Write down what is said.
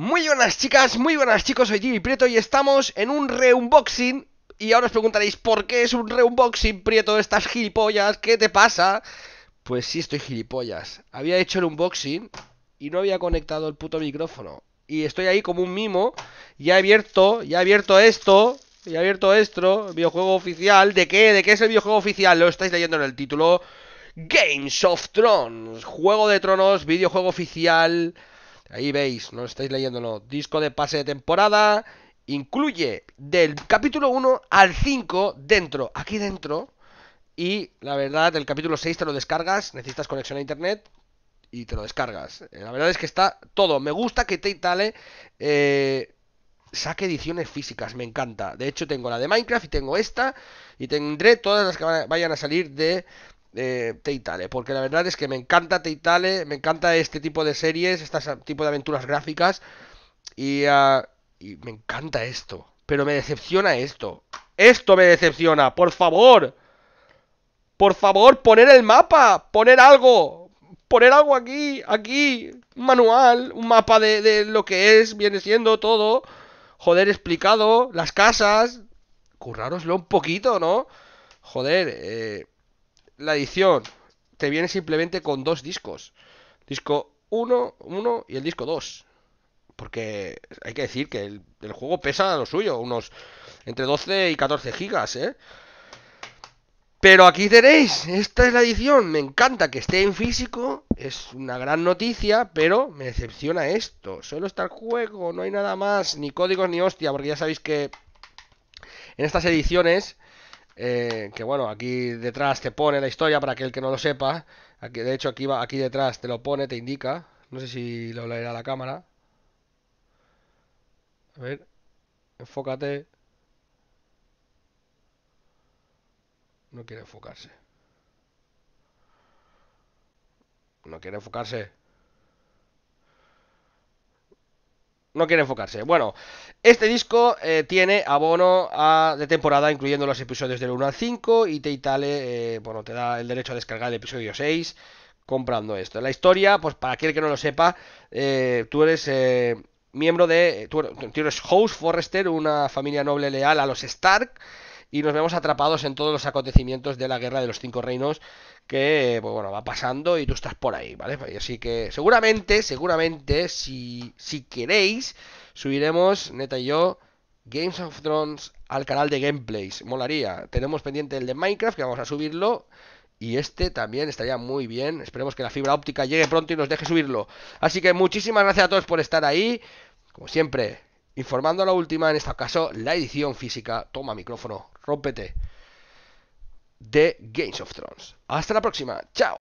Muy buenas chicas, muy buenas chicos, soy Jimmy Prieto y estamos en un re-unboxing Y ahora os preguntaréis, ¿por qué es un re-unboxing, Prieto? Estas gilipollas, ¿qué te pasa? Pues sí, estoy gilipollas Había hecho el unboxing y no había conectado el puto micrófono Y estoy ahí como un mimo Ya he abierto, ya he abierto esto Ya he abierto esto, videojuego oficial ¿De qué? ¿De qué es el videojuego oficial? Lo estáis leyendo en el título Games of Thrones Juego de Tronos, videojuego oficial Ahí veis, no estáis leyéndolo. Disco de pase de temporada. Incluye del capítulo 1 al 5 dentro, aquí dentro. Y la verdad, el capítulo 6 te lo descargas, necesitas conexión a internet y te lo descargas. Eh, la verdad es que está todo. Me gusta que Tate eh, saque ediciones físicas, me encanta. De hecho, tengo la de Minecraft y tengo esta. Y tendré todas las que vayan a salir de eh, Teitale, porque la verdad es que me encanta Teitale, me encanta este tipo de series, este tipo de aventuras gráficas, ah, y, me encanta esto, pero me decepciona esto. Esto me decepciona, por favor. Por favor, poner el mapa, poner algo, poner algo aquí, aquí, un manual, un mapa de, de lo que es, viene siendo todo, joder, explicado, las casas, Curraroslo un poquito, ¿no? Joder, eh, la edición te viene simplemente con dos discos. Disco 1, 1 y el disco 2. Porque hay que decir que el, juego pesa lo suyo, unos entre 12 y 14 gigas, ¿eh? Pero aquí tenéis, esta es la edición, me encanta que esté en físico, es una gran noticia, pero me decepciona esto, solo está el juego, no hay nada más, ni códigos ni hostia, porque ya sabéis que en estas ediciones eh, que bueno, aquí detrás te pone la historia para aquel que no lo sepa. Aquí, de hecho, aquí, aquí detrás te lo pone, te indica. No sé si lo leerá la cámara. A ver, enfócate. No quiere enfocarse. No quiere enfocarse. no quiere enfocarse. Bueno, este disco eh, tiene abono de temporada, incluyendo los episodios del 1 al 5, y Te eh, eh, bueno, te da el derecho a descargar el episodio 6 comprando esto. La historia, pues para aquel que no lo sepa, tú eres miembro de, er, tú, eres House Forrester, una familia noble leal a los Stark, y nos vemos atrapados en todos los acontecimientos de la Guerra de los Cinco Reinos que pues bueno, va pasando y tú estás por ahí, ¿vale? Así que seguramente, seguramente, si, queréis, subiremos, neta y yo, Games of Thrones al canal de gameplays. Molaría. Tenemos pendiente el de Minecraft, que vamos a subirlo. Y este también estaría muy bien. Esperemos que la fibra óptica llegue pronto y nos deje subirlo. Así que muchísimas gracias a todos por estar ahí. Como siempre, informando a la última, en este caso, la edición física. Toma micrófono, rómpete de Games of Thrones. Hasta la próxima, chao.